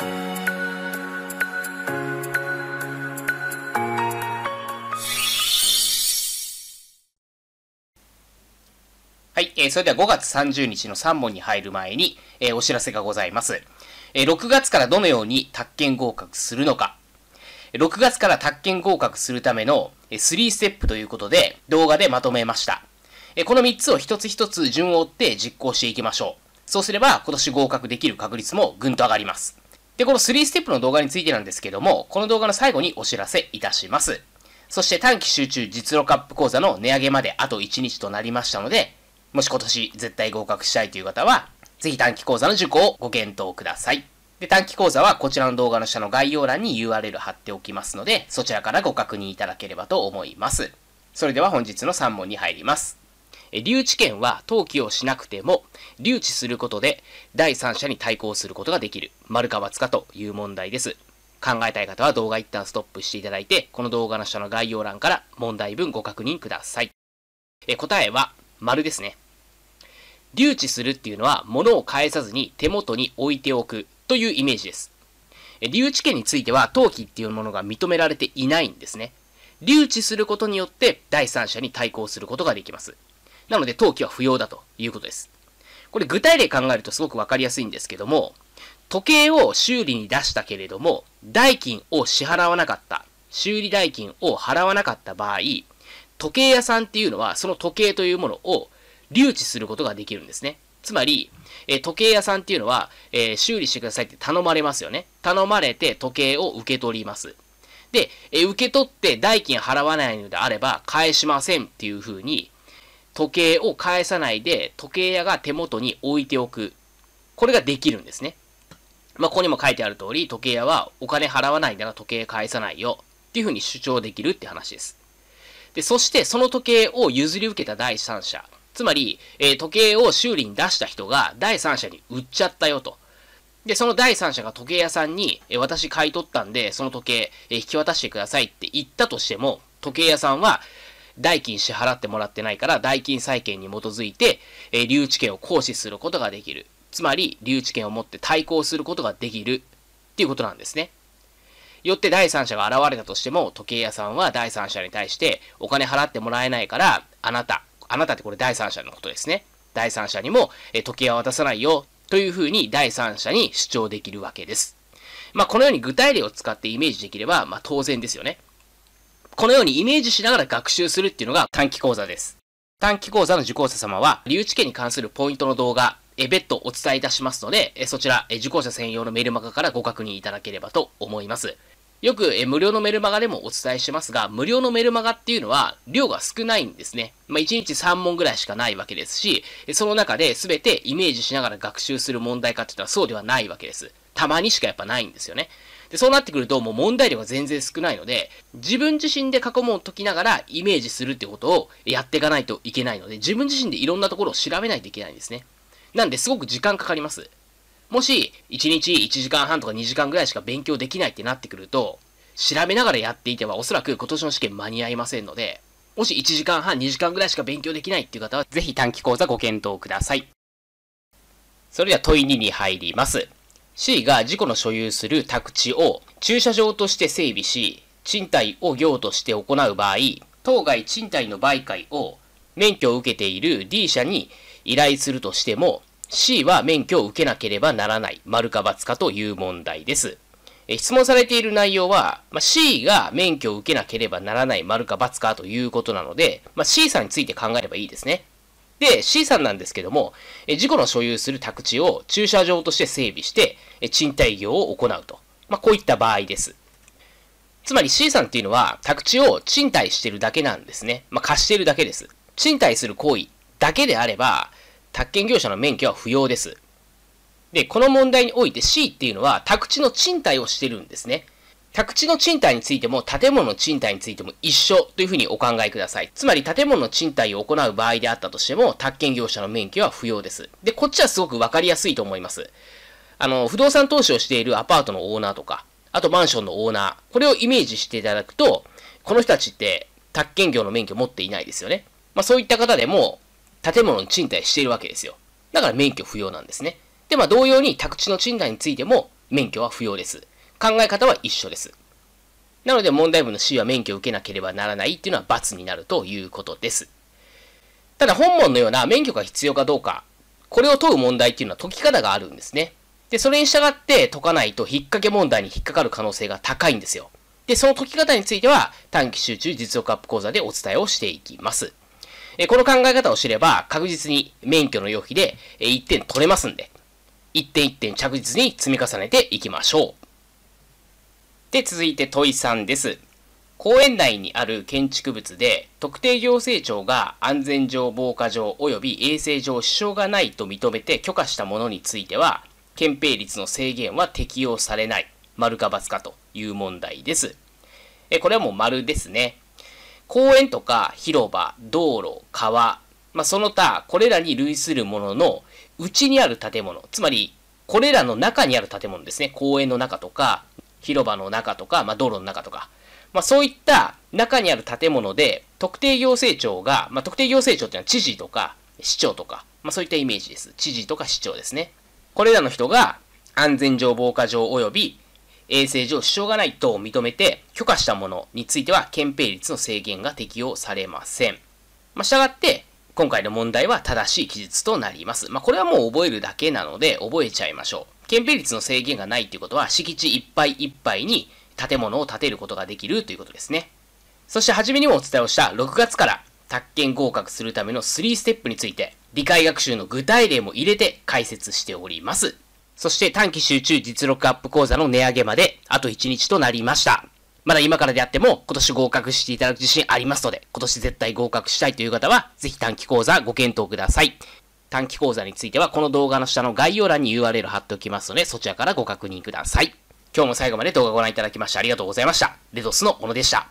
はい、えー、それでは5月30日の3問に入る前に、えー、お知らせがございます、えー。6月からどのように宅建合格するのか、6月から宅建合格するための3ステップということで動画でまとめました。この3つを一つ一つ順を追って実行していきましょう。そうすれば今年合格できる確率もぐんと上がります。で、この3ステップの動画についてなんですけども、この動画の最後にお知らせいたします。そして短期集中実力アップ講座の値上げまであと1日となりましたので、もし今年絶対合格したいという方は、ぜひ短期講座の受講をご検討ください。で、短期講座はこちらの動画の下の概要欄に URL 貼っておきますので、そちらからご確認いただければと思います。それでは本日の3問に入ります。留置権は登記をしなくても、留置することで第三者に対抗することができる。丸か×かという問題です。考えたい方は動画一旦ストップしていただいて、この動画の下の概要欄から問題文ご確認ください。え答えは、丸ですね。留置するっていうのは、物を返さずに手元に置いておくというイメージです。留置権については、登記っていうものが認められていないんですね。留置することによって、第三者に対抗することができます。なので、登記は不要だということです。これ具体例考えるとすごくわかりやすいんですけども、時計を修理に出したけれども、代金を支払わなかった、修理代金を払わなかった場合、時計屋さんっていうのは、その時計というものを留置することができるんですね。つまり、えー、時計屋さんっていうのは、えー、修理してくださいって頼まれますよね。頼まれて時計を受け取ります。で、えー、受け取って代金払わないのであれば返しませんっていう風に、時計を返さないで、時計屋が手元に置いておく。これができるんですね。まあ、ここにも書いてある通り、時計屋はお金払わないなら時計返さないよっていうふうに主張できるって話です。で、そしてその時計を譲り受けた第三者、つまり、えー、時計を修理に出した人が第三者に売っちゃったよと。で、その第三者が時計屋さんに、えー、私買い取ったんで、その時計、えー、引き渡してくださいって言ったとしても、時計屋さんは、代金支払ってもらってないから、代金債権に基づいて、え留置権を行使することができる。つまり、留置権を持って対抗することができる。っていうことなんですね。よって第三者が現れたとしても、時計屋さんは第三者に対して、お金払ってもらえないから、あなた、あなたってこれ第三者のことですね。第三者にも、え時計は渡さないよ、というふうに第三者に主張できるわけです。まあ、このように具体例を使ってイメージできれば、まあ、当然ですよね。このようにイメージしながら学習するっていうのが短期講座です。短期講座の受講者様は、留置権に関するポイントの動画、え別途お伝えいたしますので、えそちら、え受講者専用のメルマガからご確認いただければと思います。よく、え無料のメルマガでもお伝えしてますが、無料のメルマガっていうのは、量が少ないんですね。まあ、1日3問ぐらいしかないわけですし、その中で全てイメージしながら学習する問題かっていうのはそうではないわけです。たまにしかやっぱないんですよね。で、そうなってくるともう問題量が全然少ないので、自分自身で過去問を解きながらイメージするってことをやっていかないといけないので、自分自身でいろんなところを調べないといけないんですね。なんですごく時間かかります。もし、1日1時間半とか2時間ぐらいしか勉強できないってなってくると、調べながらやっていてはおそらく今年の試験間に合いませんので、もし1時間半、2時間ぐらいしか勉強できないっていう方は、ぜひ短期講座ご検討ください。それでは問い2に入ります。C が事故の所有する宅地を駐車場として整備し、賃貸を業として行う場合、当該賃貸の媒介を免許を受けている D 社に依頼するとしても、C は免許を受けなければならない、丸か×かという問題です。質問されている内容は、まあ、C が免許を受けなければならない、丸か×かということなので、まあ、C さんについて考えればいいですね。で、C さんなんですけども、え事故の所有する宅地を駐車場として整備して、え賃貸業を行うと。まあ、こういった場合です。つまり C さんっていうのは、宅地を賃貸してるだけなんですね。まあ、貸してるだけです。賃貸する行為だけであれば、宅建業者の免許は不要です。で、この問題において C っていうのは、宅地の賃貸をしてるんですね。宅地の賃貸についても建物の賃貸についても一緒というふうにお考えください。つまり建物の賃貸を行う場合であったとしても、宅建業者の免許は不要です。で、こっちはすごくわかりやすいと思います。あの、不動産投資をしているアパートのオーナーとか、あとマンションのオーナー、これをイメージしていただくと、この人たちって宅建業の免許持っていないですよね。まあそういった方でも建物の賃貸しているわけですよ。だから免許不要なんですね。で、まあ同様に宅地の賃貸についても免許は不要です。考え方は一緒です。なので問題文の C は免許を受けなければならないっていうのは罰になるということです。ただ本文のような免許が必要かどうか、これを問う問題っていうのは解き方があるんですね。で、それに従って解かないと引っ掛け問題に引っかかる可能性が高いんですよ。で、その解き方については短期集中実力アップ講座でお伝えをしていきます。えこの考え方を知れば確実に免許の用費で1点取れますんで、1点1点着実に積み重ねていきましょう。て続いて問い3です。公園内にある建築物で、特定行政庁が安全上、防火上、及び衛生上支障がないと認めて許可したものについては、憲兵率の制限は適用されない。丸か×かという問題です。え、これはもう丸ですね。公園とか広場、道路、川、まあ、その他、これらに類するものの、うちにある建物、つまり、これらの中にある建物ですね。公園の中とか、広場の中とか、まあ、道路の中とか、まあ、そういった中にある建物で、特定行政庁が、まあ、特定行政庁っていうのは知事とか市長とか、まあ、そういったイメージです。知事とか市長ですね。これらの人が、安全上、防火上及び衛生上支障がないと認めて許可したものについては憲兵率の制限が適用されません。まあ、したがって、今回の問題は正しい記述となります。まあ、これはもう覚えるだけなので覚えちゃいましょう。建蔽率の制限がないということは、敷地いっぱいいっぱいに建物を建てることができるということですね。そして初めにもお伝えをした6月から宅建合格するための3ステップについて、理解学習の具体例も入れて解説しております。そして短期集中実力アップ講座の値上げまであと1日となりました。まだ今からであっても今年合格していただく自信ありますので、今年絶対合格したいという方は、ぜひ短期講座ご検討ください。短期講座についてはこの動画の下の概要欄に URL 貼っておきますので、そちらからご確認ください。今日も最後まで動画をご覧いただきましてありがとうございました。レドスの小野でした。